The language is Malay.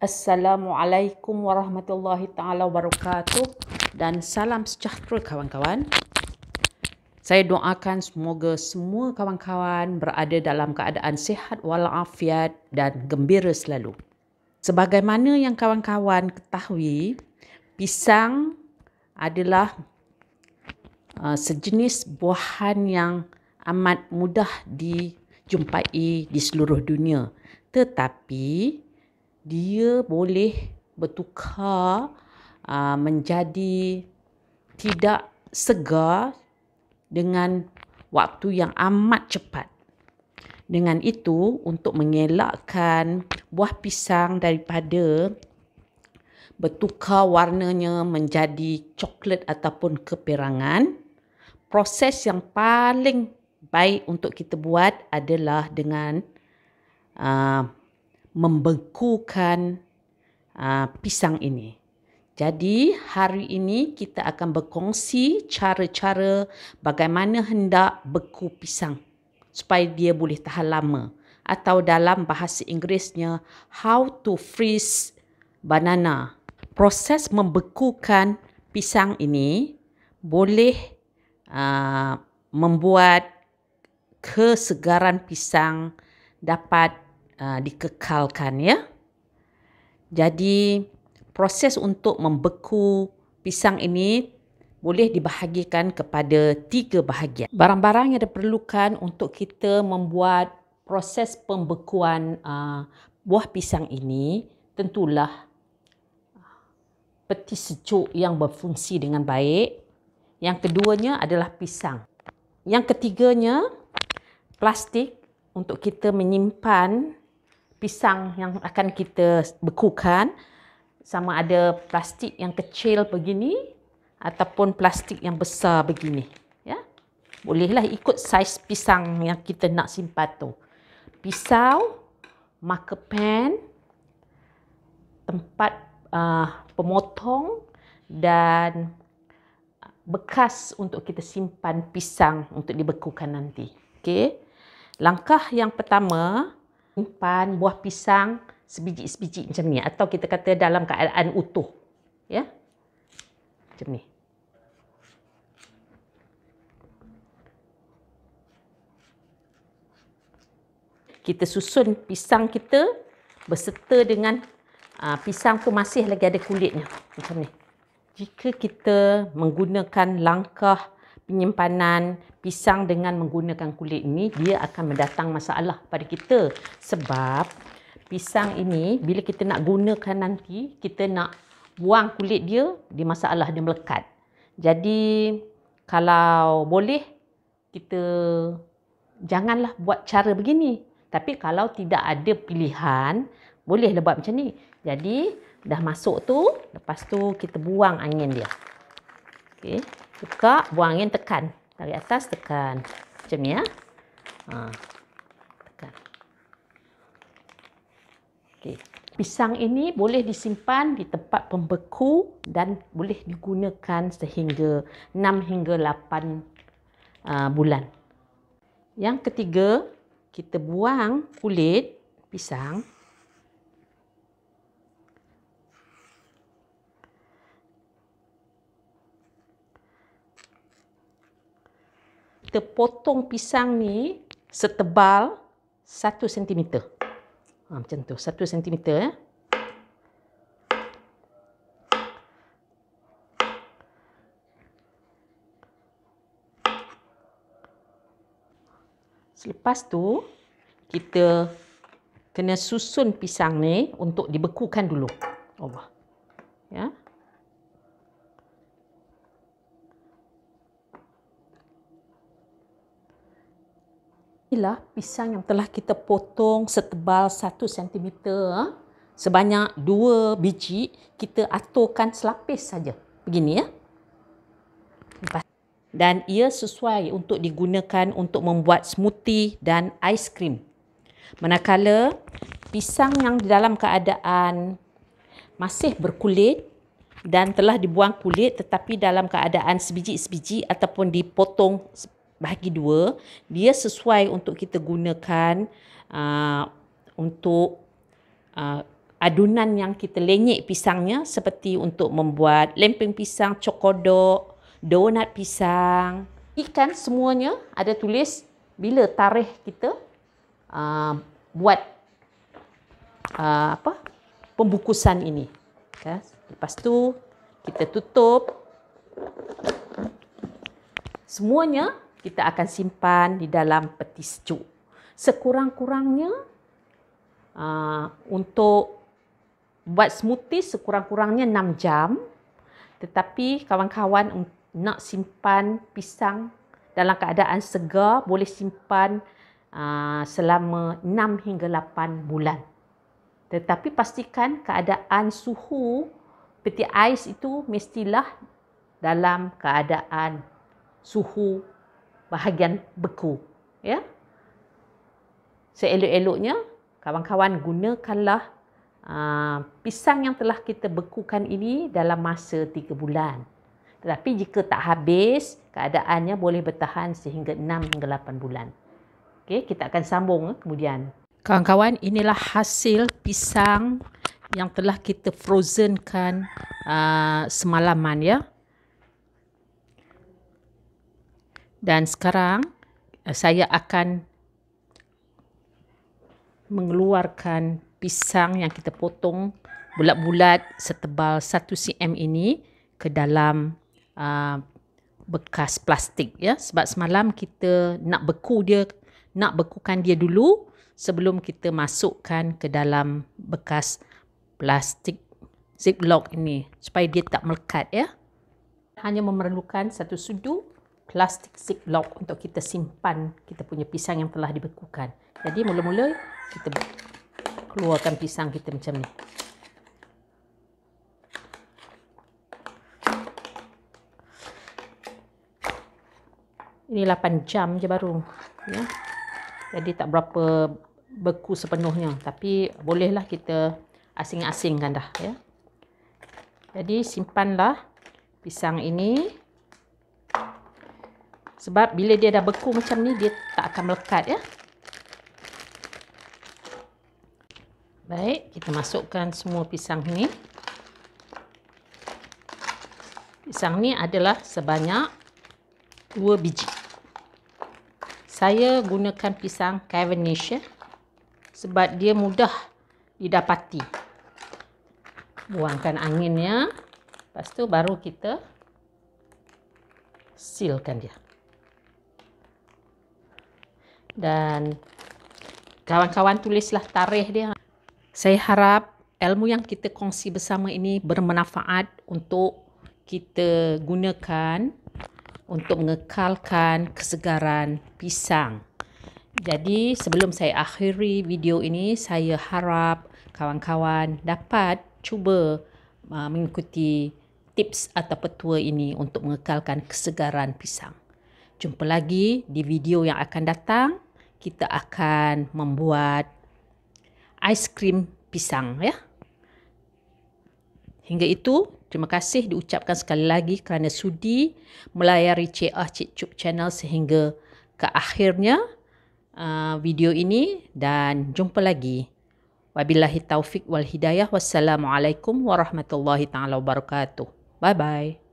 Assalamualaikum warahmatullahi taala wabarakatuh dan salam sejahtera kawan-kawan. Saya doakan semoga semua kawan-kawan berada dalam keadaan sihat walafiat dan gembira selalu. Sebagaimana yang kawan-kawan ketahui, pisang adalah uh, sejenis buahan yang amat mudah dijumpai di seluruh dunia. Tetapi dia boleh bertukar uh, menjadi tidak segar dengan waktu yang amat cepat. Dengan itu, untuk mengelakkan buah pisang daripada bertukar warnanya menjadi coklat ataupun keperangan, proses yang paling baik untuk kita buat adalah dengan uh, membekukan uh, pisang ini. Jadi hari ini kita akan berkongsi cara-cara bagaimana hendak beku pisang supaya dia boleh tahan lama atau dalam bahasa Inggerisnya how to freeze banana. Proses membekukan pisang ini boleh uh, membuat kesegaran pisang dapat Ah, dikekalkan ya. Jadi proses untuk membeku pisang ini boleh dibahagikan kepada tiga bahagian. Barang-barang yang diperlukan untuk kita membuat proses pembekuan uh, buah pisang ini tentulah peti sejuk yang berfungsi dengan baik. Yang keduanya adalah pisang. Yang ketiganya plastik untuk kita menyimpan pisang yang akan kita bekukan sama ada plastik yang kecil begini ataupun plastik yang besar begini ya bolehlah ikut saiz pisang yang kita nak simpan tu pisau marker pen tempat uh, pemotong dan bekas untuk kita simpan pisang untuk dibekukan nanti okey langkah yang pertama umpan, buah pisang, sebiji-sebiji macam ni atau kita kata dalam keadaan utuh. Ya. Macam ni. Kita susun pisang kita berserta dengan uh, pisang tu masih lagi ada kulitnya. Macam ni. Jika kita menggunakan langkah penyimpanan pisang dengan menggunakan kulit ini dia akan mendatang masalah pada kita sebab pisang ini bila kita nak gunakan nanti kita nak buang kulit dia di masalah dia melekat jadi kalau boleh kita janganlah buat cara begini tapi kalau tidak ada pilihan bolehlah buat macam ni jadi dah masuk tu lepas tu kita buang angin dia okey buka buang angin tekan dari atas tekan macam ni ya ha. tekan okey pisang ini boleh disimpan di tempat pembeku dan boleh digunakan sehingga 6 hingga 8 uh, bulan yang ketiga kita buang kulit pisang kita potong pisang ni setebal 1 cm. Ha, macam tu, 1 cm. Ya. Selepas tu, kita kena susun pisang ni untuk dibekukan dulu. Allah. Oh. Ya. Inilah pisang yang telah kita potong setebal 1 cm ah. sebanyak 2 biji kita aturkan selapis saja begini ya dan ia sesuai untuk digunakan untuk membuat smoothie dan aiskrim manakala pisang yang di dalam keadaan masih berkulit dan telah dibuang kulit tetapi dalam keadaan sebiji-sebiji ataupun dipotong bahagi dua, dia sesuai untuk kita gunakan uh, untuk uh, adunan yang kita lenyek pisangnya seperti untuk membuat lempeng pisang, cokodok, donat pisang. Ikan semuanya ada tulis bila tarikh kita uh, buat uh, apa pembukusan ini. Okay. Lepas tu kita tutup. Semuanya kita akan simpan di dalam peti sejuk. Sekurang-kurangnya uh, untuk buat smoothie sekurang-kurangnya 6 jam. Tetapi kawan-kawan nak simpan pisang dalam keadaan segar boleh simpan uh, selama 6 hingga 8 bulan. Tetapi pastikan keadaan suhu peti ais itu mestilah dalam keadaan suhu bahagian beku. Ya? Seelok-eloknya, kawan-kawan gunakanlah uh, pisang yang telah kita bekukan ini dalam masa tiga bulan. Tetapi jika tak habis, keadaannya boleh bertahan sehingga enam hingga lapan bulan. Okay, kita akan sambung eh, kemudian. Kawan-kawan, inilah hasil pisang yang telah kita frozenkan uh, semalaman ya. Uh, Dan sekarang eh, saya akan mengeluarkan pisang yang kita potong bulat-bulat setebal 1 cm ini ke dalam uh, bekas plastik ya sebab semalam kita nak beku dia nak bekukan dia dulu sebelum kita masukkan ke dalam bekas plastik ziplock ini supaya dia tak melekat ya hanya memerlukan satu sudu plastik ziplock untuk kita simpan kita punya pisang yang telah dibekukan. Jadi mula-mula kita keluarkan pisang kita macam ni. Ini 8 jam je baru. Ya. Jadi tak berapa beku sepenuhnya. Tapi bolehlah kita asing-asingkan dah. Ya. Jadi simpanlah pisang ini. Sebab bila dia dah beku macam ni, dia tak akan melekat ya. Baik, kita masukkan semua pisang ni. Pisang ni adalah sebanyak 2 biji. Saya gunakan pisang Cavendish ya. Sebab dia mudah didapati. Buangkan anginnya. Lepas tu baru kita sealkan dia dan kawan-kawan tulislah tarikh dia. Saya harap ilmu yang kita kongsi bersama ini bermanfaat untuk kita gunakan untuk mengekalkan kesegaran pisang. Jadi sebelum saya akhiri video ini, saya harap kawan-kawan dapat cuba uh, mengikuti tips atau petua ini untuk mengekalkan kesegaran pisang. Jumpa lagi di video yang akan datang kita akan membuat ice cream pisang ya. Hingga itu, terima kasih diucapkan sekali lagi kerana sudi melayari CA ah, Cik Cuk channel sehingga ke akhirnya uh, video ini dan jumpa lagi. Wabillahi taufik wal hidayah. Wassalamualaikum warahmatullahi taala wabarakatuh. Bye bye.